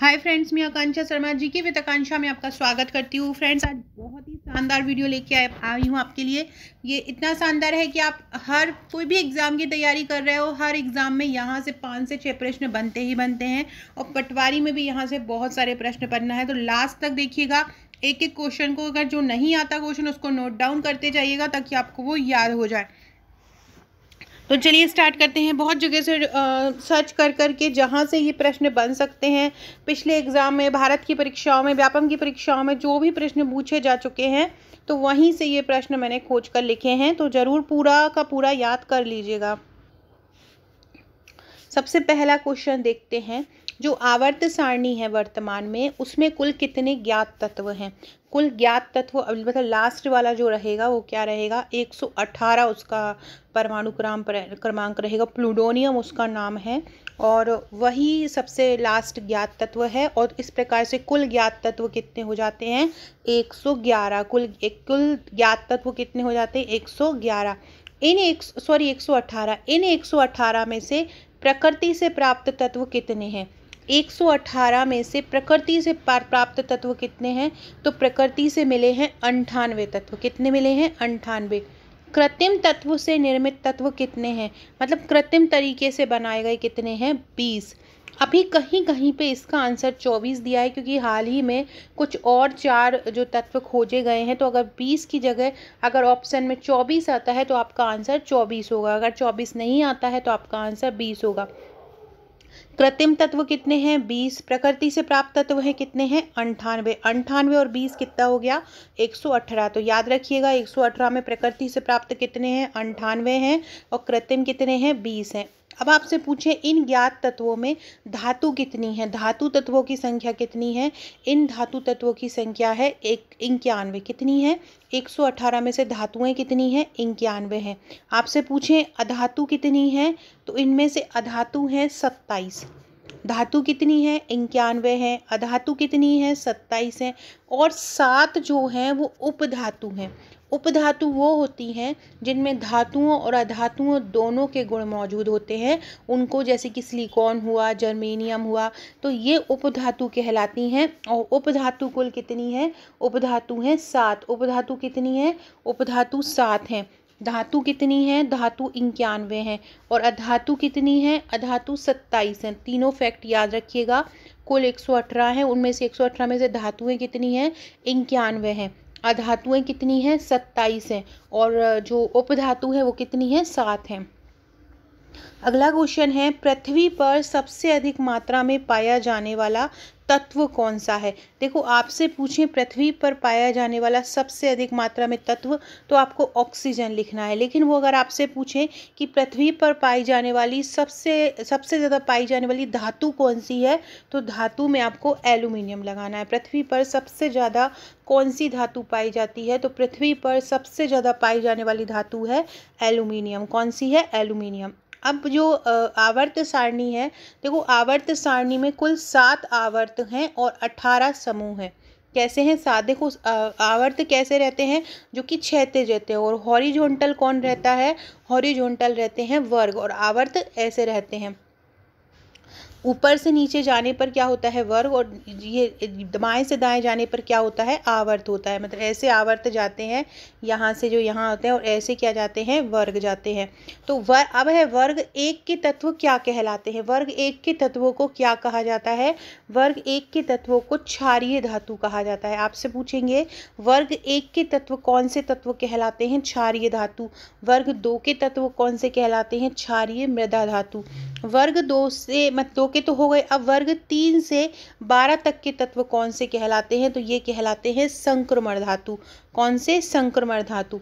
hi friends मैं आकांक्षा शर्मा जी की with आकांक्षा में आपका स्वागत करती हूँ फ्रेंड्स आज बहुत ही शानदार वीडियो लेके आए आई हूँ आपके लिए ये इतना शानदार है कि आप हर कोई भी एग्ज़ाम की तैयारी कर रहे हो हर एग्ज़ाम में यहाँ से पाँच से छः प्रश्न बनते ही बनते हैं और पटवारी में भी यहाँ से बहुत सारे प्रश्न बनना है तो लास्ट तक देखिएगा एक एक क्वेश्चन को अगर जो नहीं आता क्वेश्चन उसको नोट डाउन करते जाइएगा ताकि आपको वो याद हो जाए तो चलिए स्टार्ट करते हैं बहुत जगह से सर्च कर कर के जहाँ से ये प्रश्न बन सकते हैं पिछले एग्ज़ाम में भारत की परीक्षाओं में व्यापम की परीक्षाओं में जो भी प्रश्न पूछे जा चुके हैं तो वहीं से ये प्रश्न मैंने खोज कर लिखे हैं तो ज़रूर पूरा का पूरा याद कर लीजिएगा सबसे पहला क्वेश्चन देखते हैं जो आवर्त सारणी है वर्तमान में उसमें कुल कितने ज्ञात तत्व हैं कुल ज्ञात तत्व मतलब लास्ट वाला जो रहेगा वो क्या रहेगा 118 उसका परमाणु क्रमांक रहेगा प्लूडोनियम उसका नाम है और वही सबसे लास्ट ज्ञात तत्व है और इस प्रकार से कुल ज्ञात तत्व कितने हो जाते हैं 111 कुल एक कुल ज्ञात तत्व कितने हो जाते हैं एक इन एक सॉरी 118 इन 118 में से प्रकृति से प्राप्त तत्व कितने हैं 118 में से प्रकृति से प्राप्त तत्व कितने हैं तो प्रकृति से मिले हैं अंठानवे तत्व कितने मिले हैं अंठानवे कृत्रिम तत्व से निर्मित तत्व कितने हैं मतलब कृत्रिम तरीके से बनाए गए कितने हैं बीस अभी कहीं कहीं पे इसका आंसर चौबीस दिया है क्योंकि हाल ही में कुछ और चार जो तत्व खोजे गए हैं तो अगर बीस की जगह अगर ऑप्शन में चौबीस आता है तो आपका आंसर चौबीस होगा अगर चौबीस नहीं आता है तो आपका आंसर बीस होगा कृत्रिम तत्व कितने हैं बीस प्रकृति से प्राप्त तत्व हैं कितने हैं अंठानवे अंठानवे और बीस कितना हो गया एक सौ अठारह तो याद रखिएगा एक सौ अठारह में प्रकृति से प्राप्त कितने हैं अंठानवे हैं और कृत्रिम कितने हैं बीस हैं अब आपसे पूछे इन ज्ञात तत्वों में धातु कितनी है धातु तत्वों की संख्या कितनी है इन धातु तत्वों की संख्या है एक इक्यानवे कितनी है 118 में से धातुएं कितनी हैं इक्यानवे हैं आपसे पूछें अधातु कितनी है तो इनमें से अधातु हैं सत्ताईस धातु कितनी है इक्यानवे हैं अधातु कितनी है सत्ताईस हैं और सात जो हैं वो उपधातु हैं उपधातु वो होती हैं जिनमें धातुओं और अधातुओं दोनों के गुण मौजूद होते हैं उनको जैसे कि सिलिकॉन हुआ जर्मेनियम हुआ तो ये उपधातु कहलाती हैं और उपधातु कुल कितनी है उपधातु हैं सात उपधातु कितनी है उपधातु सात हैं धातु कितनी है धातु इक्यानवे हैं और अधातु कितनी है अधातु सत्ताईस हैं तीनों फैक्ट याद रखिएगा कुल एक सौ अठारह हैं उनमें से एक सौ अठारह में से धातुएँ कितनी हैं इक्यानवे हैं अधातुएँ कितनी हैं सत्ताईस हैं और जो उपधातु है वो कितनी हैं सात हैं अगला क्वेश्चन है पृथ्वी पर सबसे अधिक मात्रा में पाया जाने वाला तत्व कौन सा है देखो आपसे पूछें पृथ्वी पर पाया जाने वाला सबसे अधिक मात्रा में तत्व तो आपको ऑक्सीजन लिखना है लेकिन वो अगर आपसे पूछें कि पृथ्वी पर पाई जाने वाली सबसे सबसे ज़्यादा पाई जाने वाली धातु कौन सी है तो धातु में आपको एल्यूमिनियम लगाना है पृथ्वी पर सबसे ज़्यादा कौन सी धातु पाई जाती है तो पृथ्वी पर सबसे ज़्यादा पाई जाने वाली धातु है एल्यूमिनियम कौन सी है एल्यूमिनियम अब जो आवर्त सारणी है देखो आवर्त सारणी में कुल सात आवर्त हैं और अट्ठारह समूह हैं कैसे हैं सात देखो आवर्त कैसे रहते हैं जो कि छहते रहते हैं और हॉरिजॉन्टल कौन रहता है हॉरिजॉन्टल रहते हैं वर्ग और आवर्त ऐसे रहते हैं ऊपर से नीचे जाने पर क्या होता है वर्ग और ये दाएँ से दाएं जाने पर क्या होता है आवर्त होता है मतलब ऐसे आवर्त जाते हैं यहाँ से जो यहाँ होते हैं और ऐसे क्या जाते हैं वर्ग जाते हैं तो वर अब है वर्ग एक के तत्व क्या कहलाते हैं वर्ग एक के तत्वों को क्या कहा जाता है वर्ग एक के तत्वों को क्षारीय धातु कहा जाता है आपसे पूछेंगे वर्ग एक के तत्व कौन से तत्व कहलाते हैं क्षारीय धातु वर्ग दो के तत्व कौन से कहलाते हैं क्षारीय मृदा धातु वर्ग दो से मतलब दो के तो हो गए अब वर्ग तीन से बारह तक के तत्व कौन से कहलाते हैं तो ये कहलाते हैं संक्रमण धातु कौन से संक्रमण धातु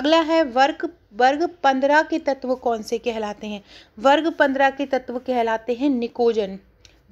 अगला है वर्ग वर्ग पंद्रह के तत्व कौन से कहलाते हैं वर्ग पंद्रह के तत्व कहलाते हैं निकोजन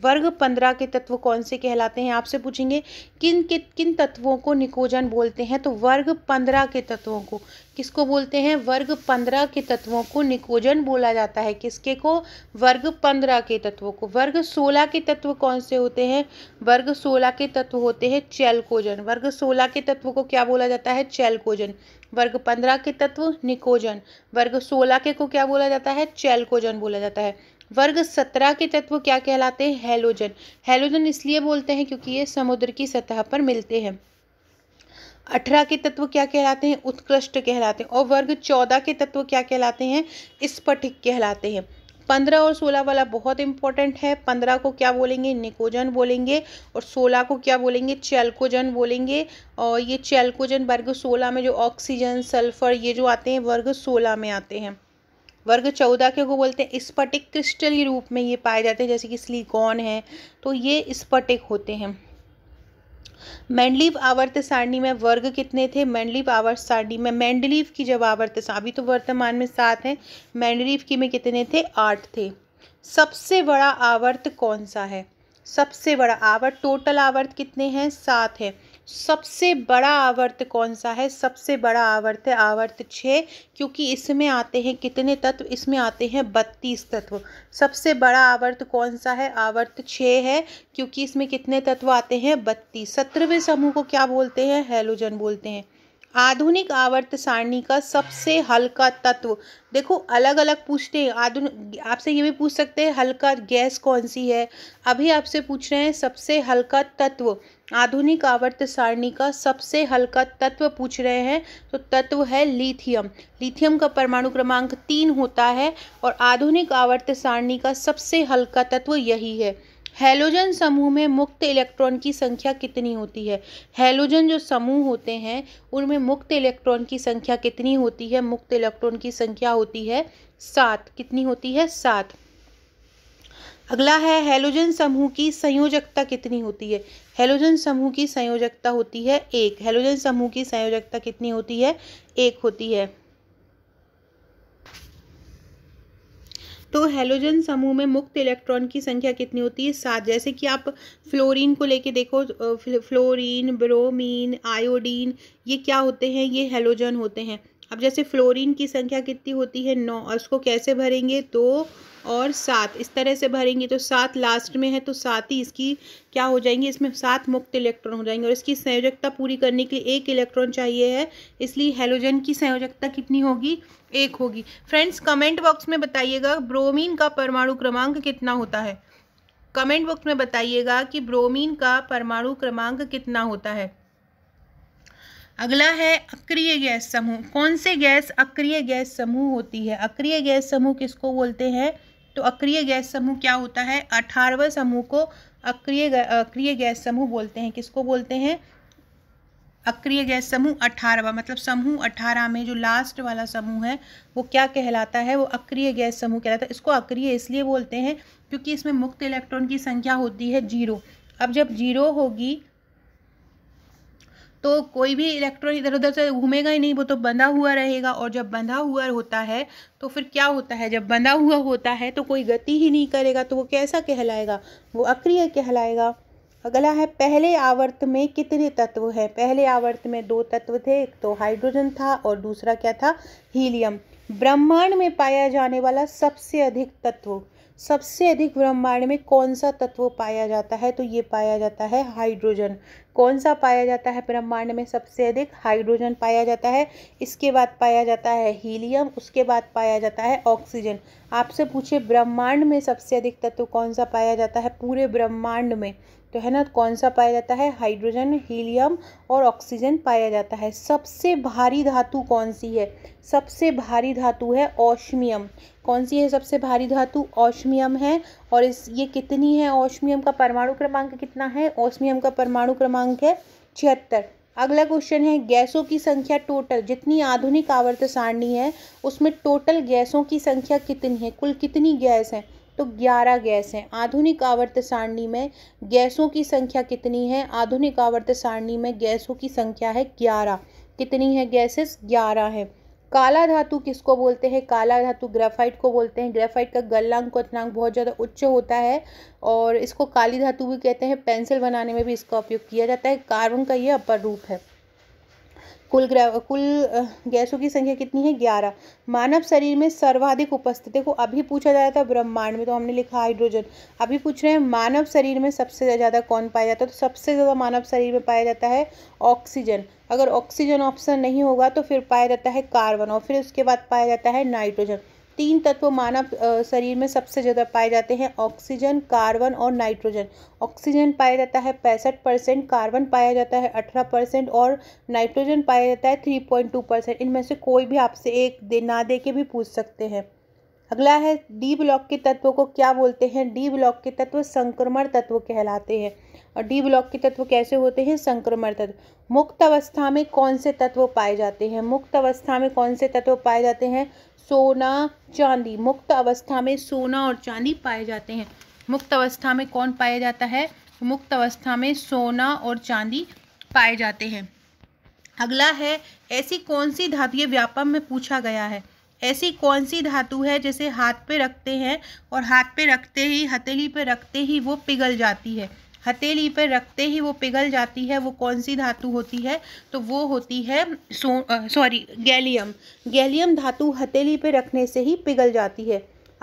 वर्ग पंद्रह के तत्व कौन से कहलाते हैं आपसे पूछेंगे किन किन किन तत्वों को निकोजन बोलते हैं तो वर्ग पंद्रह के तत्वों को किसको बोलते हैं वर्ग पंद्रह के तत्वों को निकोजन बोला जाता है किसके को वर्ग पंद्रह के तत्वों को वर्ग सोलह के तत्व कौन से होते हैं वर्ग सोलह के तत्व होते हैं चैलकोजन वर्ग सोलह के तत्व को क्या बोला जाता है चैलकोजन वर्ग पंद्रह के तत्व निकोजन वर्ग सोलह के को क्या बोला जाता है चैलकोजन बोला जाता है वर्ग सत्रह के तत्व क्या कहलाते हैं हेलोजन हेलोजन इसलिए बोलते हैं क्योंकि ये समुद्र की सतह पर मिलते हैं अठारह के तत्व क्या कहलाते हैं उत्कृष्ट कहलाते हैं और वर्ग चौदह के तत्व क्या कहलाते हैं स्फटिक कहलाते हैं पंद्रह और सोलह वाला बहुत इंपॉर्टेंट है पंद्रह को क्या बोलेंगे निकोजन बोलेंगे और सोलह को क्या बोलेंगे चैल्कोजन बोलेंगे और ये चैल्कोजन वर्ग सोलह में जो ऑक्सीजन सल्फर ये जो आते हैं वर्ग सोलह में आते हैं वर्ग चौदह के को बोलते हैं स्पटिक क्रिस्टली रूप में ये पाए जाते हैं जैसे कि सिलिकॉन है तो ये स्पटिक होते हैं मैंडलीव आवर्त सारणी में वर्ग कितने थे मैंडलीव आवर्त सारणी में मैंडलीव की जब आवर्त अभी तो वर्तमान में सात हैं मैंडलीव की में कितने थे आठ थे सबसे बड़ा आवर्त कौन सा है सबसे बड़ा आवर्त टोटल आवर्त कितने हैं सात है सबसे बड़ा आवर्त कौन सा है सबसे बड़ा आवर्त है आवर्त छः क्योंकि इसमें आते हैं कितने तत्व इसमें आते हैं बत्तीस तत्व सबसे बड़ा आवर्त कौन सा है आवर्त छः है क्योंकि इसमें कितने तत्व आते हैं बत्तीस सत्रहवें समूह को क्या बोलते हैं हेलोजन बोलते हैं आधुनिक आवर्त सारणी का सबसे हल्का तत्व देखो अलग अलग पूछते हैं आधुनिक आपसे ये भी पूछ सकते हैं हल्का गैस कौन सी है अभी आपसे पूछ रहे हैं सबसे हल्का तत्व आधुनिक आवर्त सारणी का सबसे हल्का तत्व पूछ रहे हैं तो तत्व है लिथियम लिथियम का परमाणु क्रमांक तीन होता है और आधुनिक आवर्त सारणी का सबसे हल्का तत्व यही है हेलोजन समूह में मुक्त इलेक्ट्रॉन की संख्या कितनी होती है हेलोजन जो समूह होते हैं उनमें मुक्त इलेक्ट्रॉन की संख्या कितनी होती है मुक्त इलेक्ट्रॉन की संख्या होती है सात कितनी होती है सात अगला है हेलोजन समूह की संयोजकता कितनी होती है हेलोजन समूह की संयोजकता होती है एक हेलोजन समूह की संयोजकता कितनी होती है एक होती है तो हेलोजन समूह में मुक्त इलेक्ट्रॉन की संख्या कितनी होती है सात जैसे कि आप फ्लोरीन को लेके देखो फ्लोरीन ब्रोमीन आयोडीन ये क्या होते हैं ये हेलोजन होते हैं अब जैसे फ्लोरीन की संख्या कितनी होती है नौ और उसको कैसे भरेंगे दो और सात इस तरह से भरेंगे तो सात लास्ट में है तो सात ही इसकी क्या हो जाएंगे इसमें सात मुक्त इलेक्ट्रॉन हो जाएंगे और इसकी संयोजकता पूरी करने के लिए एक इलेक्ट्रॉन चाहिए है इसलिए हेलोजन की संयोजकता कितनी होगी एक होगी फ्रेंड्स कमेंट बॉक्स में बताइएगा ब्रोमीन का परमाणु क्रमांक कितना होता है कमेंट बॉक्स में बताइएगा कि ब्रोमीन का परमाणु क्रमांक कितना होता है अगला है अक्रिय गैस समूह कौन से गैस अक्रिय गैस समूह होती है अक्रिय गैस समूह किसको बोलते हैं तो अक्रिय गैस समूह क्या होता है अठारहवा समूह को अक्रिय अक्रिय गैस समूह बोलते हैं किसको बोलते हैं अक्रिय गैस समूह अठारहवा मतलब समूह अठारह में जो लास्ट वाला समूह है वो क्या कहलाता है वो अक्रिय गैस समूह कहलाता है इसको अक्रिय इसलिए बोलते हैं क्योंकि इसमें मुक्त इलेक्ट्रॉन की संख्या होती है जीरो अब जब जीरो होगी तो कोई भी इलेक्ट्रॉन इधर उधर से घूमेगा ही नहीं वो तो बंधा हुआ रहेगा और जब बंधा हुआ होता है तो फिर क्या होता है जब बंधा हुआ होता है तो कोई गति ही नहीं करेगा तो वो कैसा कहलाएगा वो अक्रिय कहलाएगा अगला है पहले आवर्त में कितने तत्व हैं पहले आवर्त में दो तत्व थे एक तो हाइड्रोजन था और दूसरा क्या था हीलियम ब्रह्मांड में पाया जाने वाला सबसे अधिक तत्व सबसे अधिक ब्रह्मांड में कौन सा तत्व पाया जाता है तो ये पाया जाता है हाइड्रोजन कौन सा पाया जाता है ब्रह्मांड में सबसे अधिक हाइड्रोजन पाया जाता है इसके बाद पाया जाता है हीलियम उसके बाद पाया जाता है ऑक्सीजन आपसे पूछे ब्रह्मांड में सबसे अधिक तत्व कौन सा पाया जाता है पूरे ब्रह्मांड में तो है ना कौन सा पाया जाता है हाइड्रोजन हीलियम और ऑक्सीजन पाया जाता है सबसे भारी धातु कौन सी है सबसे भारी धातु है ओशमियम कौन सी है सबसे भारी धातु ओशमियम है और इस ये कितनी है ओशमियम का परमाणु क्रमांक कितना है ओशमियम का परमाणु क्रमांक है छिहत्तर अगला क्वेश्चन है गैसों की संख्या टोटल जितनी आधुनिक आवर्त सारणी है उसमें टोटल गैसों की संख्या कितनी है कुल कितनी गैस है तो 11 गैस हैं आधुनिक आवर्त सारणी में गैसों की संख्या कितनी है आधुनिक आवर्त सारणी में गैसों की संख्या है 11 कितनी है गैसेस 11 है काला धातु किसको बोलते हैं काला धातु ग्रेफाइट को बोलते हैं ग्रेफाइट का गलनांक क्वथनांक बहुत ज़्यादा उच्च होता है और इसको काली धातु भी कहते हैं पेंसिल बनाने में भी इसका उपयोग किया जाता है कार्बन का ये अपर रूप है कुल ग्रह कुल गैसों की संख्या कितनी है ग्यारह मानव शरीर में सर्वाधिक उपस्थित देखो अभी पूछा जाता था ब्रह्मांड में तो हमने लिखा हाइड्रोजन अभी पूछ रहे हैं मानव शरीर में सबसे ज़्यादा कौन पाया जाता है तो सबसे ज़्यादा मानव शरीर में पाया जाता है ऑक्सीजन अगर ऑक्सीजन ऑप्शन नहीं होगा तो फिर पाया जाता है कार्बन और फिर उसके बाद पाया जाता है नाइट्रोजन तीन तत्व मानव शरीर में सबसे ज़्यादा पाए जाते हैं ऑक्सीजन कार्बन और नाइट्रोजन ऑक्सीजन पाया जाता है पैंसठ परसेंट कार्बन पाया जाता है अठारह परसेंट और नाइट्रोजन पाया जाता है थ्री पॉइंट टू परसेंट इनमें से कोई भी आपसे एक दे ना दे के भी पूछ सकते हैं अगला है डी ब्लॉक के तत्व को क्या बोलते हैं डी ब्लॉक के तत्व संक्रमण तत्व कहलाते हैं और डी ब्लॉक के तत्व कैसे होते हैं संक्रमण तत्व मुक्त अवस्था में कौन से तत्व पाए जाते हैं मुक्त अवस्था में कौन से तत्व पाए जाते हैं सोना चांदी मुक्त अवस्था में सोना और चांदी पाए जाते हैं मुक्त अवस्था में कौन पाया जाता है मुक्त अवस्था में सोना और चांदी पाए जाते हैं अगला है ऐसी कौन सी धातु ये व्यापम में पूछा गया है ऐसी कौन सी धातु है जैसे हाथ पे रखते हैं और हाथ पे रखते ही हथेली पे रखते ही वो पिघल जाती है हथेली पर रखते ही वो पिघल जाती है वो कौन सी धातु होती है तो वो होती है सो सॉरी गैलियम गैलियम धातु हथेली पर रखने से ही पिघल जाती है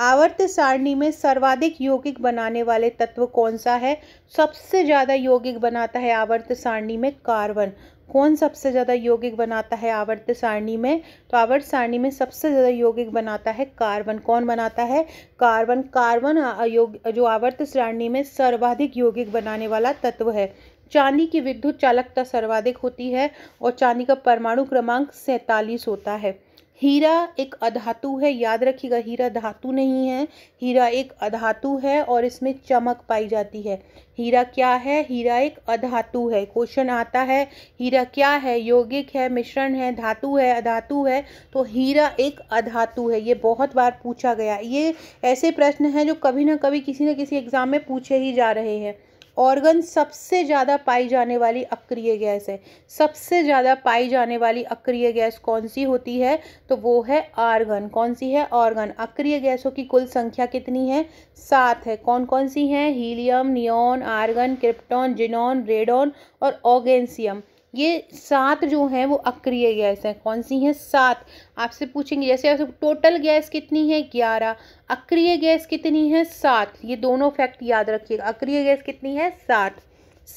आवर्त सारणी में सर्वाधिक यौगिक बनाने वाले तत्व कौन सा है सबसे ज़्यादा यौगिक बनाता है आवर्त सारणी में कार्बन कौन सबसे ज़्यादा यौगिक बनाता है आवर्त सारणी में तो आवर्त सारणी में सबसे ज़्यादा यौगिक बनाता है कार्बन कौन बनाता है कार्बन कार्बन योग जो आवर्त सारणी में सर्वाधिक यौगिक बनाने वाला तत्व है चांदी की विद्युत चालकता सर्वाधिक होती है और चांदी का परमाणु क्रमांक सैंतालीस होता है हीरा एक अधातु है याद रखिएगा हीरा धातु नहीं है हीरा एक अधातु है और इसमें चमक पाई जाती है हीरा क्या है हीरा एक अधातु है क्वेश्चन आता है हीरा क्या है यौगिक है मिश्रण है धातु है अधातु है तो हीरा एक अधातु है ये बहुत बार पूछा गया ये ऐसे प्रश्न हैं जो कभी ना कभी किसी न किसी एग्ज़ाम में पूछे ही जा रहे हैं ऑर्गन सबसे ज़्यादा पाई जाने वाली अक्रिय गैस है सबसे ज़्यादा पाई जाने वाली अक्रिय गैस कौन सी होती है तो वो है आर्गन कौन सी है ऑर्गन अक्रिय गैसों की कुल संख्या कितनी है सात है कौन कौन सी हैं helium neon argon krypton xenon radon और ऑगेंसियम ये सात जो हैं वो अक्रिय गैस हैं कौन सी हैं सात आपसे पूछेंगे जैसे टोटल गैस कितनी है ग्यारह अक्रिय गैस कितनी है सात ये दोनों फैक्ट याद रखिएगा अक्रिय गैस कितनी है सात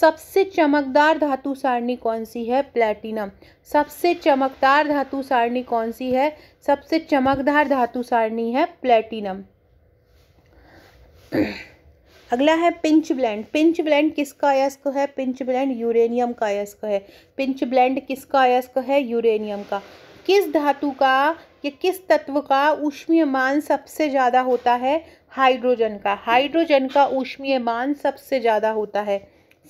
सबसे चमकदार धातु सारणी कौन सी है प्लेटिनम सबसे चमकदार धातु सारणी कौन सी है सबसे चमकदार धातु सारणी है प्लेटिनम अगला है पिंच ब्लैंड पिंच ब्लैंड किसका अयस्क है पिंच ब्लैंड यूरेनियम का अयस्क है पिंच ब्लैंड किसका अयस्क है यूरेनियम का किस धातु का या किस तत्व का ऊष्मीय मान सबसे ज़्यादा होता है हाइड्रोजन का हाइड्रोजन का ऊष्मीय मान सबसे ज़्यादा होता है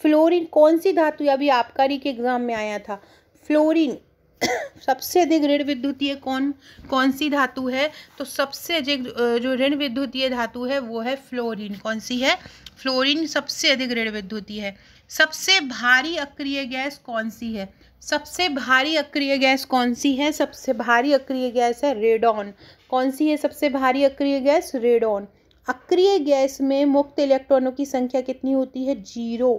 फ्लोरीन कौन सी धातु अभी आबकारी के एग्ज़ाम में आया था फ्लोरीन सबसे अधिक ऋण विद्युतीय कौन कौन सी धातु है तो सबसे अधिक जो ऋण विद्युतीय धातु है वो है फ्लोरीन कौन सी है फ्लोरीन सबसे अधिक ऋण विद्युतीय है सबसे भारी अक्रिय गैस कौन सी है सबसे भारी अक्रिय गैस कौन सी है सबसे भारी अक्रिय गैस है रेडॉन कौन सी है सबसे भारी अक्रिय गैस रेडॉन अक्रिय गैस में मुक्त इलेक्ट्रॉनों की संख्या कितनी होती है जीरो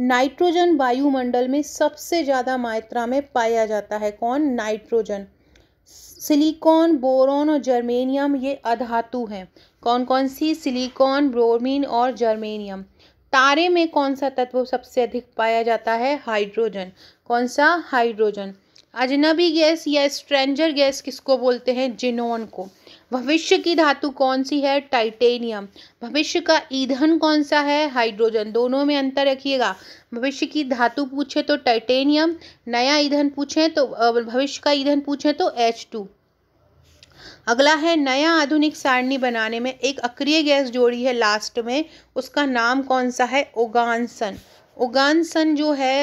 नाइट्रोजन वायुमंडल में सबसे ज़्यादा मात्रा में पाया जाता है कौन नाइट्रोजन सिलिकॉन बोरोन और जर्मेनियम ये अधातु हैं कौन कौन सी सिलिकॉन ब्रोमीन और जर्मेनियम तारे में कौन सा तत्व सबसे अधिक पाया जाता है हाइड्रोजन कौन सा हाइड्रोजन अजनबी गैस या स्ट्रेंजर गैस किसको बोलते हैं जिनोन को भविष्य की धातु कौन सी है टाइटेनियम भविष्य का ईंधन कौन सा है हाइड्रोजन दोनों में अंतर रखिएगा भविष्य की धातु पूछे तो टाइटेनियम नया ईंधन पूछे तो भविष्य का ईंधन पूछे तो एच टू अगला है नया आधुनिक सारणी बनाने में एक अक्रिय गैस जोड़ी है लास्ट में उसका नाम कौन सा है ओगानसन ओगानसन जो है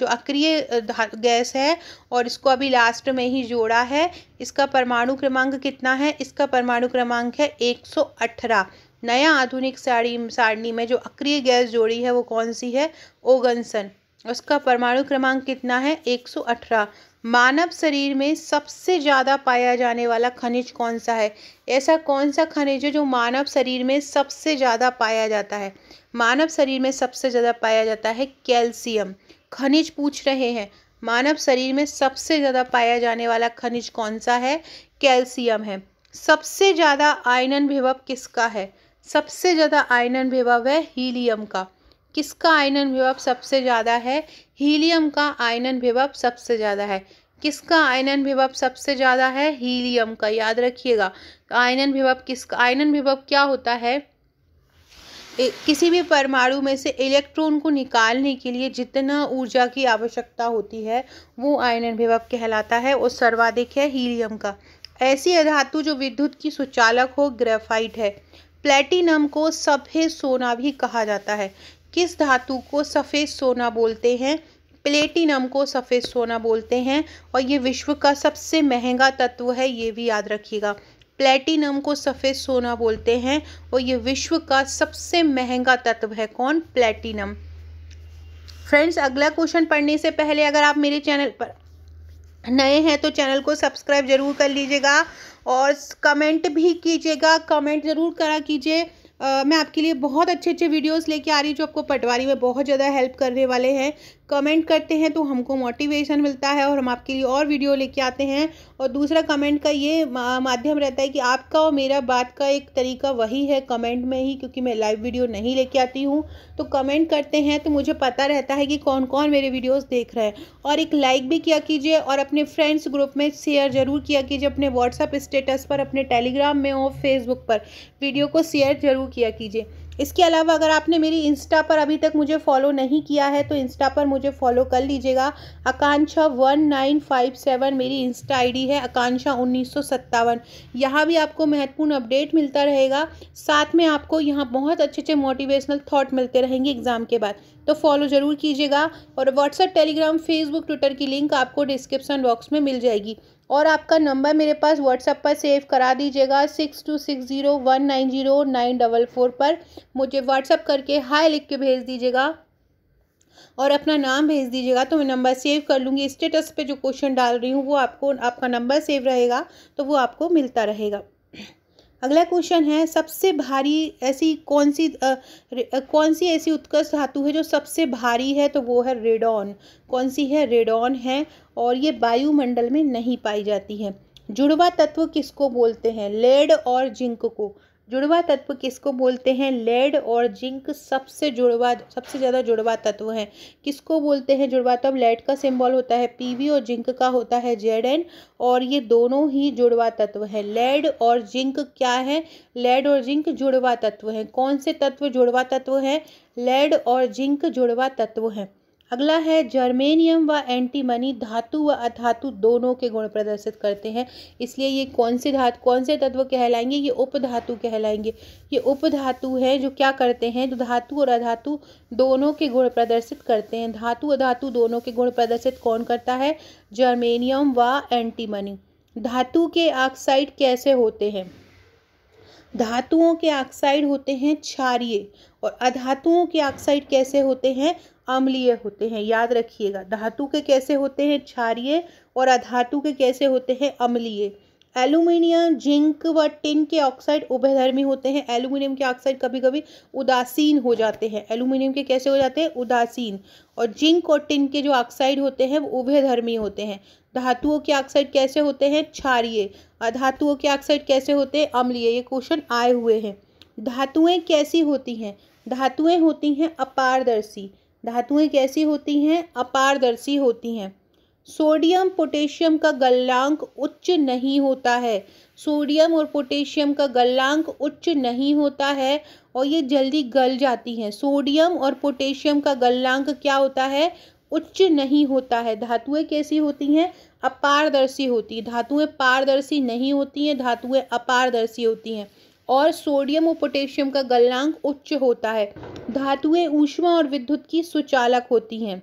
जो अक्रिय गैस है और इसको अभी लास्ट में ही जोड़ा है इसका परमाणु क्रमांक कितना है इसका परमाणु क्रमांक है 118 नया आधुनिक साड़ी सारणी में जो अक्रिय गैस जोड़ी है वो कौन सी है ओगनसन उसका परमाणु क्रमांक कितना है 118 मानव शरीर में सबसे ज़्यादा पाया जाने वाला खनिज कौन सा है ऐसा कौन सा खनिज है जो मानव शरीर में सबसे ज़्यादा पाया जाता है मानव शरीर में सबसे ज़्यादा पाया जाता है कैल्शियम खनिज पूछ रहे हैं मानव शरीर में सबसे ज़्यादा पाया जाने वाला खनिज कौन सा है कैल्शियम है सबसे ज़्यादा आयनन विभव किसका है सबसे ज़्यादा आयनन विभव है हीलियम का किसका आयनन विभव सबसे ज़्यादा है हीलियम का आयनन विभव सबसे ज़्यादा है किसका आयनन विभव सबसे ज़्यादा है हीलियम का याद रखिएगा आयनन विभव किसका आयनन विभव क्या होता है किसी भी परमाणु में से इलेक्ट्रॉन को निकालने के लिए जितना ऊर्जा की आवश्यकता होती है वो आयनन विभव कहलाता है और सर्वाधिक है हीलियम का ऐसी अधातु जो विद्युत की सुचालक हो ग्रेफाइट है प्लेटिनम को सफ़ेद सोना भी कहा जाता है किस धातु को सफ़ेद सोना बोलते हैं प्लेटिनम को सफ़ेद सोना बोलते हैं और ये विश्व का सबसे महंगा तत्व है ये भी याद रखिएगा प्लेटिनम को सफ़ेद सोना बोलते हैं और ये विश्व का सबसे महंगा तत्व है कौन प्लेटिनम फ्रेंड्स अगला क्वेश्चन पढ़ने से पहले अगर आप मेरे चैनल पर नए हैं तो चैनल को सब्सक्राइब ज़रूर कर लीजिएगा और कमेंट भी कीजिएगा कमेंट ज़रूर करा कीजिए मैं आपके लिए बहुत अच्छे अच्छे वीडियोस लेके आ रही हूँ जो आपको पटवारी में बहुत ज़्यादा हेल्प करने वाले हैं कमेंट करते हैं तो हमको मोटिवेशन मिलता है और हम आपके लिए और वीडियो लेके आते हैं और दूसरा कमेंट का ये माध्यम रहता है कि आपका और मेरा बात का एक तरीका वही है कमेंट में ही क्योंकि मैं लाइव वीडियो नहीं लेके आती हूँ तो कमेंट करते हैं तो मुझे पता रहता है कि कौन कौन मेरे वीडियोज़ देख रहे हैं और एक लाइक भी किया कीजिए और अपने फ्रेंड्स ग्रुप में शेयर ज़रूर किया कीजिए अपने व्हाट्सअप स्टेटस पर अपने टेलीग्राम में और फेसबुक पर वीडियो को शेयर ज़रूर किया कीजिए इसके अलावा अगर आपने मेरी इंस्टा पर अभी तक मुझे फॉलो नहीं किया है तो इंस्टा पर मुझे फॉलो कर लीजिएगा Akanksha one nine five seven मेरी इंस्टा आईडी है आकांक्षा उन्नीस सौ सत्तावन यहाँ भी आपको महत्वपूर्ण अपडेट मिलता रहेगा साथ में आपको यहाँ बहुत अच्छे अच्छे मोटिवेशनल थाट मिलते रहेंगे एग्ज़ाम के बाद तो फॉलो ज़रूर कीजिएगा और व्हाट्सएप टेलीग्राम फेसबुक ट्विटर की लिंक आपको डिस्क्रिप्सन बॉक्स में मिल जाएगी और आपका नंबर मेरे पास व्हाट्सअप पर सेव करा दीजिएगा six two six zero one nine zero nine double four पर मुझे व्हाट्सअप करके हाई लिख के भेज दीजिएगा और अपना नाम भेज दीजिएगा तो मैं नंबर सेव कर लूँगी स्टेटस पे जो क्वेश्चन डाल रही हूँ वो आपको आपका नंबर सेव रहेगा तो वो आपको मिलता रहेगा अगला क्वेश्चन है सबसे भारी ऐसी कौन सी आ, कौन सी ऐसी उत्कर्ष धातु है जो सबसे भारी है तो वो है रेडॉन कौन सी है रेडॉन है और ये वायुमंडल में नहीं पाई जाती है जुड़वा तत्व किसको बोलते हैं लेड और जिंक को जुड़वा तत्व किसको बोलते हैं लेड और जिंक सबसे जुड़वा सबसे ज़्यादा जुड़वा तत्व हैं किसको बोलते हैं जुड़वा तत्व तो लेड का सिंबल होता है पीवी और जिंक का होता है जेड एन और ये दोनों ही जुड़वा तत्व हैं लेड और जिंक क्या है लेड और जिंक जुड़वा तत्व हैं कौन से तत्व जुड़वा तत्व हैं लेड और जिंक जुड़वा तत्व हैं अगला है जर्मेनियम व एंटीमनी धातु व अधातु दोनों के गुण प्रदर्शित करते हैं इसलिए ये कौन से धातु कौन से तत्व कहलाएंगे ये उपधातु कहलाएंगे ये उपधातु हैं जो क्या करते हैं जो धातु और अधातु दोनों के गुण प्रदर्शित करते हैं धातु अधातु दोनों के गुण प्रदर्शित कौन करता है जर्मेनियम व एंटीमनी धातु के ऑक्साइड कैसे होते हैं धातुओं के ऑक्साइड होते हैं क्षारिय और अधातुओं के ऑक्साइड कैसे होते हैं अम्लीय होते हैं याद रखिएगा धातु के कैसे होते हैं क्षारिय और अधातु के कैसे होते हैं अम्लीय एल्यूमिनियम जिंक व टिन के ऑक्साइड उभयधर्मी होते हैं एल्यूमिनियम के ऑक्साइड कभी कभी उदासीन हो जाते हैं एल्यूमिनियम के कैसे हो जाते हैं उदासीन और जिंक और टिन के जो ऑक्साइड होते हैं वो उभयधर्मी होते हैं धातुओं के ऑक्साइड कैसे होते हैं क्षारिय अधातुओं के ऑक्साइड कैसे होते हैं अम्लीय ये क्वेश्चन आए हुए हैं धातुएं कैसी होती हैं धातुएं होती हैं अपारदर्शी धातुएं कैसी होती हैं अपारदर्शी होती हैं सोडियम पोटेशियम का गलनांक उच्च नहीं होता है सोडियम और पोटेशियम का गलनांक उच्च नहीं होता है और ये जल्दी गल जाती हैं सोडियम और पोटेशियम का गलनांक क्या होता है उच्च नहीं होता है धातुएं कैसी होती हैं अपारदर्शी होती धातुएं पारदर्शी नहीं होती हैं धातुएं अपारदर्शी होती हैं और सोडियम और पोटेशियम का गलनांक उच्च होता है धातुएं ऊष्मा और विद्युत की सुचालक होती हैं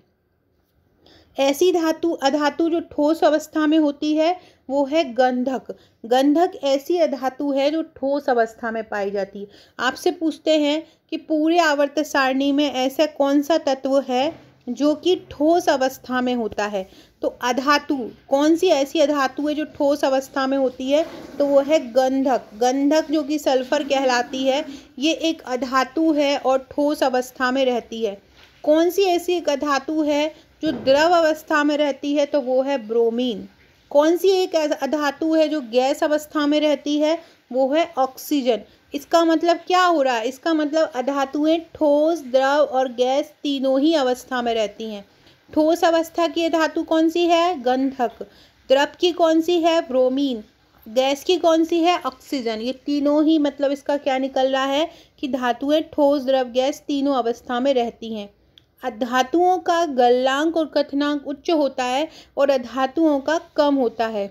ऐसी धातु अधातु जो ठोस अवस्था में होती है वो है गंधक गंधक ऐसी अधातु है जो ठोस अवस्था में पाई जाती है आपसे पूछते हैं कि पूरे आवर्त सारणी में ऐसा कौन सा तत्व है जो कि ठोस अवस्था में होता है तो अधातु कौन सी ऐसी अधातु है जो ठोस अवस्था में होती है तो वो है गंधक गंधक जो कि सल्फर कहलाती है ये एक अधातु है और ठोस अवस्था में रहती है कौन सी ऐसी एक अधातु है जो द्रव अवस्था में रहती है तो वो है ब्रोमीन कौन सी एक अधातु है जो गैस अवस्था में रहती है वो है ऑक्सीजन इसका मतलब क्या हो रहा है इसका मतलब अधातुएं ठोस द्रव और गैस तीनों ही अवस्था में रहती हैं ठोस अवस्था की धातु कौन सी है गंधक द्रव की कौन सी है ब्रोमीन गैस की कौन सी है ऑक्सीजन ये तीनों ही मतलब इसका क्या निकल रहा है कि धातुएं ठोस द्रव गैस तीनों अवस्था में रहती हैं अधातुओं का गलनांक और कथनांक उच्च होता है और अधातुओं का कम होता है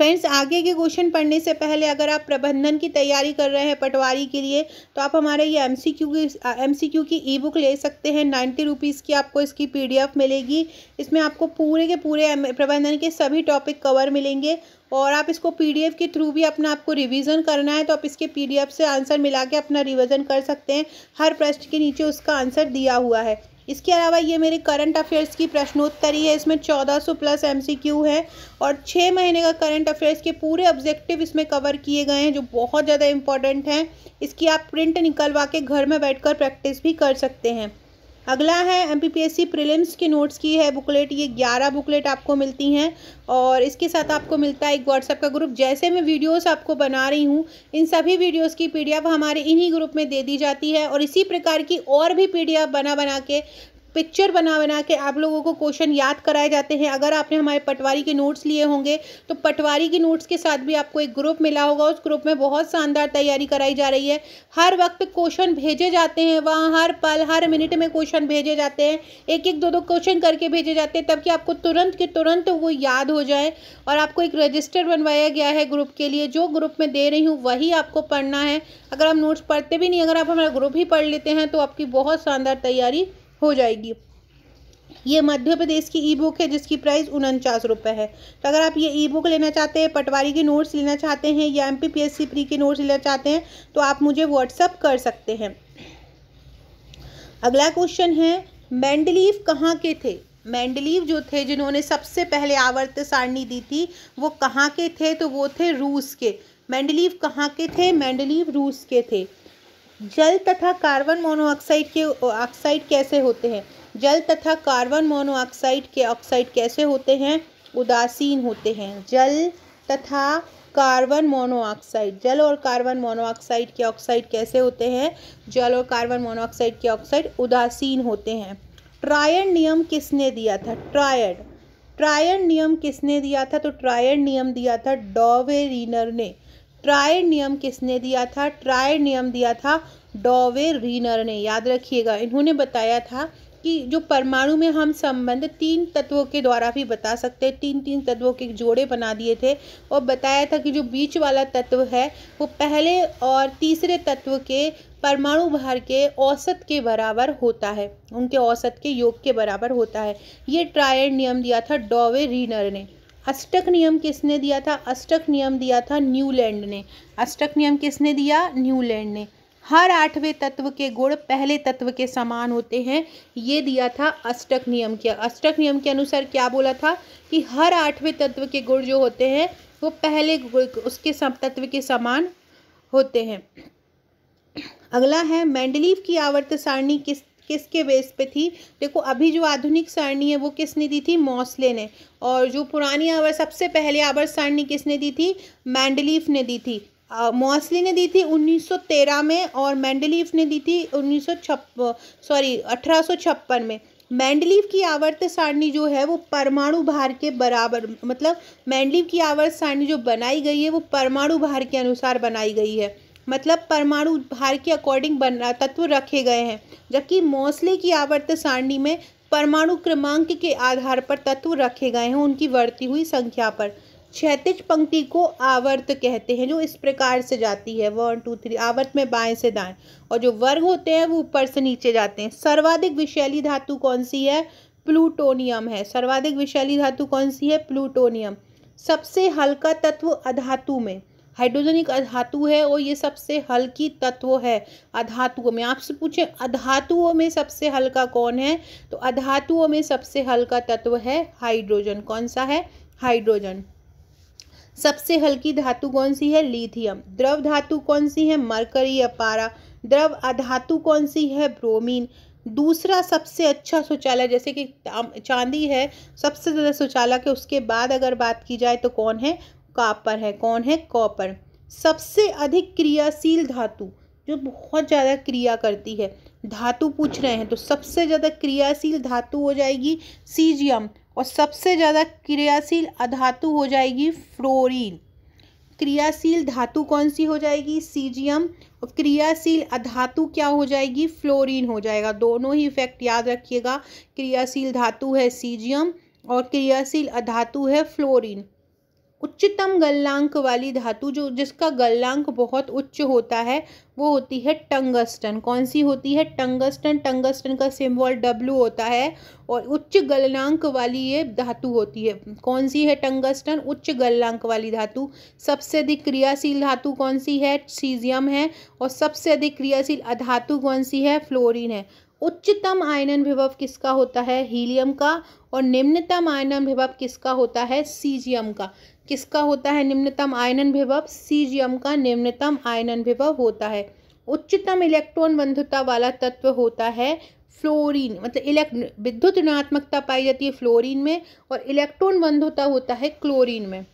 फ्रेंड्स आगे के क्वेश्चन पढ़ने से पहले अगर आप प्रबंधन की तैयारी कर रहे हैं पटवारी के लिए तो आप हमारे ये एम सी क्यू की एम सी क्यू की ई बुक ले सकते हैं नाइन्टी रुपीज़ की आपको इसकी पी डी एफ मिलेगी इसमें आपको पूरे के पूरे प्रबंधन के सभी टॉपिक कवर मिलेंगे और आप इसको पी डी एफ के थ्रू भी अपना आपको रिवीजन करना है तो आप इसके पी डी एफ से आंसर मिला के अपना रिवीजन कर सकते हैं हर प्रश्न के नीचे उसका आंसर दिया हुआ है इसके अलावा ये मेरे करंट अफेयर्स की प्रश्नोत्तरी है इसमें 1400 प्लस एमसीक्यू है और छः महीने का करंट अफेयर्स के पूरे ऑब्जेक्टिव इसमें कवर किए गए हैं जो बहुत ज़्यादा इंपॉर्टेंट हैं इसकी आप प्रिंट निकलवा के घर में बैठकर प्रैक्टिस भी कर सकते हैं अगला है एम पी प्रीलिम्स के नोट्स की है बुकलेट ये ग्यारह बुकलेट आपको मिलती हैं और इसके साथ आपको मिलता है एक व्हाट्सएप का ग्रुप जैसे मैं वीडियोस आपको बना रही हूँ इन सभी वीडियोस की पीडीएफ हमारे इन्हीं ग्रुप में दे दी जाती है और इसी प्रकार की और भी पीडीएफ बना बना के पिक्चर बना बना के आप लोगों को क्वेश्चन याद कराए जाते हैं अगर आपने हमारे पटवारी के नोट्स लिए होंगे तो पटवारी के नोट्स के साथ भी आपको एक ग्रुप मिला होगा उस ग्रुप में बहुत शानदार तैयारी कराई जा रही है हर वक्त क्वेश्चन भेजे जाते हैं वहाँ हर पल हर मिनट में क्वेश्चन भेजे जाते हैं एक एक दो दो क्वेश्चन करके भेजे जाते हैं तब कि आपको तुरंत के तुरंत वो याद हो जाए और आपको एक रजिस्टर बनवाया गया है ग्रुप के लिए जो ग्रुप में दे रही हूँ वही आपको पढ़ना है अगर आप नोट्स पढ़ते भी नहीं अगर आप हमारा ग्रुप ही पढ़ लेते हैं तो आपकी बहुत शानदार तैयारी हो जाएगी ये मध्य प्रदेश की ई बुक है जिसकी प्राइस उनचास रुपये है तो अगर आप ये ई बुक लेना चाहते हैं पटवारी के नोट्स लेना चाहते हैं या M P P S C pre के नोट्स लेना चाहते हैं तो आप मुझे व्हाट्सअप कर सकते हैं अगला क्वेश्चन है मैंडलीव कहाँ के थे मैंडलीव जो थे जिन्होंने सबसे पहले आवर्त सारणी दी थी वो कहाँ के थे तो वो थे रूस के मैंडलीव कहाँ के थे मैंडलीव रूस के थे जल तथा कार्बन मोनोऑक्साइड के ऑक्साइड कैसे होते हैं जल तथा कार्बन मोनोऑक्साइड के ऑक्साइड कैसे होते हैं उदासीन होते हैं जल तथा कार्बन मोनोऑक्साइड जल और कार्बन मोनोऑक्साइड के ऑक्साइड कैसे होते हैं जल और कार्बन मोनोऑक्साइड के ऑक्साइड उदासीन होते हैं ट्रायड नियम किसने दिया था ट्रायड ट्रायड नियम किसने दिया था तो ट्रायड नियम दिया था डॉवेरिनर ने ट्रायर नियम किसने दिया था ट्रायर नियम दिया था डॉवे रीनर ने याद रखिएगा इन्होंने बताया था कि जो परमाणु में हम संबंध तीन तत्वों के द्वारा भी बता सकते हैं तीन तीन तत्वों के जोड़े बना दिए थे और बताया था कि जो बीच वाला तत्व है वो पहले और तीसरे तत्व के परमाणु भार के औसत के बराबर होता है उनके औसत के योग के बराबर होता है ये ट्रायर नियम दिया था डॉवे रीनर ने अष्टक नियम किसने दिया था अष्टक नियम दिया था न्यूलैंड ने अष्टक नियम किसने दिया न्यूलैंड ने हर आठवें तत्व के गुण पहले तत्व के समान होते हैं ये दिया था अष्टक नियम के अष्टक नियम के अनुसार क्या बोला था कि हर आठवें तत्व के गुण जो होते हैं वो पहले उसके सब तत्व के समान होते हैं अगला है मैंडलीव की आवर्त सारणी किस किसके बेस पे थी देखो अभी जो आधुनिक सारणी है वो किसने दी थी मौसले ने और जो पुरानी आवर सबसे पहले आवर सारणी किसने दी थी मैंडलीफ ने दी थी मौसली ने दी थी 1913 में और मैंडलीफ ने दी थी उन्नीस सॉरी अठारह में मैंडलीव की आवर्त सारणी जो है वो परमाणु भार के बराबर मतलब मैंडलीव की आवर्त सारणी जो बनाई गई है वो परमाणु भार के अनुसार बनाई गई है मतलब परमाणु भार के अकॉर्डिंग बन तत्व रखे गए हैं जबकि मौसले की आवर्त सारणी में परमाणु क्रमांक के आधार पर तत्व रखे गए हैं उनकी बढ़ती हुई संख्या पर क्षैतिज पंक्ति को आवर्त कहते हैं जो इस प्रकार से जाती है वन टू थ्री आवर्त में बाएं से दाएं और जो वर्ग होते हैं वो ऊपर से नीचे जाते हैं सर्वाधिक विशैली धातु कौन सी है प्लूटोनियम है सर्वाधिक विशैली धातु कौन सी है प्लूटोनियम सबसे हल्का तत्व अधातु में हाइड्रोजन एक अधातु है और ये सबसे हल्की तत्व है अधातुओं में आपसे पूछे अधातुओं में सबसे हल्का कौन है तो अधातुओं में सबसे हल्का तत्व है हाइड्रोजन कौन सा है हाइड्रोजन सबसे हल्की धातु कौन सी है लिथियम द्रव धातु कौन सी है मरकरी या पारा द्रव अधातु कौन सी है ब्रोमीन दूसरा सबसे अच्छा शौचालय जैसे कि चांदी है सबसे ज़्यादा शौचालय के उसके बाद अगर बात की जाए तो कौन है कापर है कौन है कॉपर सबसे अधिक क्रियाशील धातु जो बहुत ज़्यादा क्रिया करती है धातु पूछ रहे हैं तो सबसे ज़्यादा क्रियाशील धातु हो जाएगी सीजियम और सबसे ज़्यादा क्रियाशील अधातु हो जाएगी फ्लोरीन क्रियाशील धातु कौन सी हो जाएगी सीजियम और क्रियाशील अधातु क्या हो जाएगी फ्लोरीन हो जाएगा दोनों ही इफेक्ट याद रखिएगा क्रियाशील धातु है सीजियम और क्रियाशील अधातु है फ्लोरीन उच्चतम गलनांक वाली धातु जो जिसका गलनांक बहुत उच्च होता है वो होती है टंगस्टन कौन सी होती है टंगस्टन टंगस्टन का सिंबल डब्लू होता है और उच्च गलनांक वाली ये धातु होती है कौन सी है टंगस्टन उच्च गलनांक वाली धातु सबसे अधिक क्रियाशील धातु कौन सी है सीजियम है और सबसे अधिक क्रियाशील अधातु कौन सी है फ्लोरिन है उच्चतम आयनन विभव किसका होता है हीलियम का और निम्नतम आयनन विभव किसका होता है सीजियम का किसका होता है निम्नतम आयनन विभव सीजियम का निम्नतम आयनन विभव होता है उच्चतम इलेक्ट्रॉन बंधुता वाला तत्व होता है फ्लोरीन मतलब इलेक्ट विद्युत ऋणात्मकता पाई जाती है फ्लोरीन में और इलेक्ट्रॉन बंधुता होता है क्लोरीन में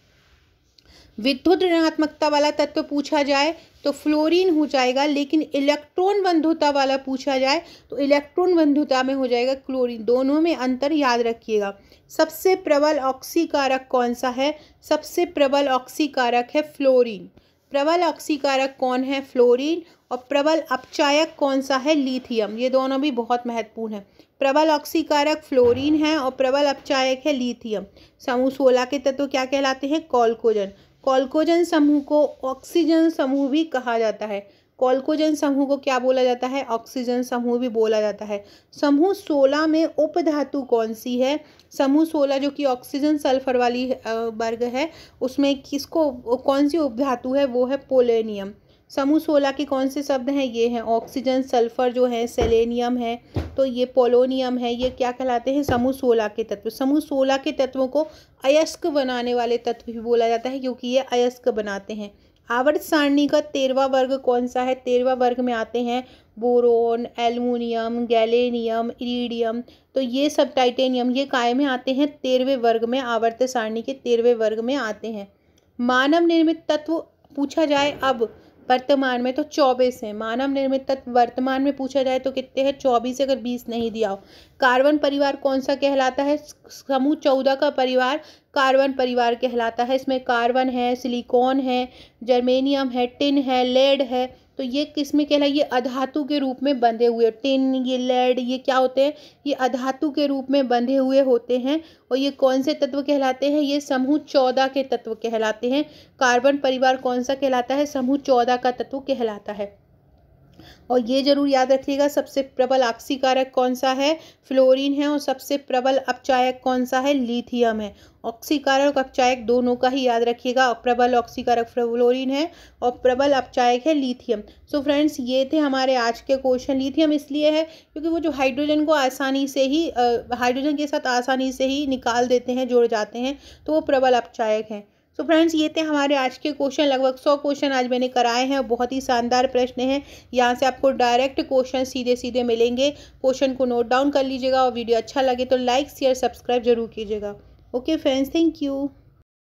विद्युत ऋणात्मकता वाला तत्व पूछा जाए तो फ्लोरीन हो जाएगा लेकिन इलेक्ट्रॉन बंधुता वाला पूछा जाए तो इलेक्ट्रॉन बंधुता में हो जाएगा क्लोरीन दोनों में अंतर याद रखिएगा सबसे प्रबल ऑक्सीकारक कौन सा है सबसे प्रबल ऑक्सीकारक है फ्लोरीन प्रबल ऑक्सीकारक कौन है फ्लोरीन और प्रबल अपचायक कौन सा है लीथियम ये दोनों भी बहुत महत्वपूर्ण है प्रबल ऑक्सीकारक फ्लोरीन है और प्रबल अपचायक है लिथियम समूह सोलह के तत्व क्या कहलाते हैं कॉल्कोजन कॉल्कोजन समूह को ऑक्सीजन समूह भी कहा जाता है कॉल्कोजन समूह को क्या बोला जाता है ऑक्सीजन समूह भी बोला जाता है समूह सोलह में उपधातु कौन सी है समूह सोलह जो कि ऑक्सीजन सल्फर वाली वर्ग है उसमें किसको कौन सी उपधातु है वो है पोलेनियम समूह सोलह के कौन से शब्द हैं ये हैं ऑक्सीजन सल्फर जो है सेलेनियम है तो ये पोलोनियम है ये क्या कहलाते हैं समूह सोलह के तत्व समूह सोलह के तत्वों को अयस्क बनाने वाले तत्व भी बोला जाता है क्योंकि ये अयस्क बनाते हैं आवर्त सारणी का तेरवा वर्ग कौन सा है तेरवा वर्ग में आते हैं बोरोन एलमोनियम गैलेनियम इरीडियम तो ये सब टाइटेनियम ये काय में आते हैं तेरहवें वर्ग में आवर्त सारणी के तेरहवें वर्ग में आते हैं मानव निर्मित तत्व पूछा जाए अब वर्तमान में तो चौबीस हैं मानव निर्मित तत्व वर्तमान में पूछा जाए तो कितने हैं चौबीस अगर बीस नहीं दिया हो कार्बन परिवार कौन सा कहलाता है समूह चौदह का परिवार कार्बन परिवार कहलाता है इसमें कार्बन है सिलिकॉन है जर्मेनियम है टिन है लेड है तो ये किस में कहलाइए अधातु के रूप में बंधे हुए टिन ये लेड ये क्या होते हैं ये अधातु के रूप में बंधे हुए होते हैं और ये कौन से तत्व कहलाते हैं ये समूह चौदह के तत्व कहलाते हैं कार्बन परिवार कौन सा कहलाता है समूह चौदह का तत्व कहलाता है और ये ज़रूर याद रखिएगा सबसे प्रबल आक्सी कारक कौन सा है फ्लोरीन है और सबसे प्रबल अपचायक कौन सा है लिथियम है ऑक्सीकारक अपचायक दोनों का ही याद रखिएगा प्रबल ऑक्सीकारक फ्लोरीन है और प्रबल अपचायक है लिथियम सो फ्रेंड्स ये थे हमारे आज के क्वेश्चन लिथियम इसलिए है क्योंकि वो जो हाइड्रोजन को आसानी से ही हाइड्रोजन के साथ आसानी से ही निकाल देते हैं जोड़ जाते हैं तो वो प्रबल अपचायक हैं सो फ्रेंड्स ये थे हमारे आज के क्वेश्चन लगभग सौ क्वेश्चन आज मैंने कराए हैं बहुत ही शानदार प्रश्न हैं यहाँ से आपको डायरेक्ट क्वेश्चन सीधे सीधे मिलेंगे क्वेश्चन को नोट डाउन कर लीजिएगा और वीडियो अच्छा लगे तो लाइक शेयर सब्सक्राइब जरूर कीजिएगा ओके फ्रेंड्स थैंक यू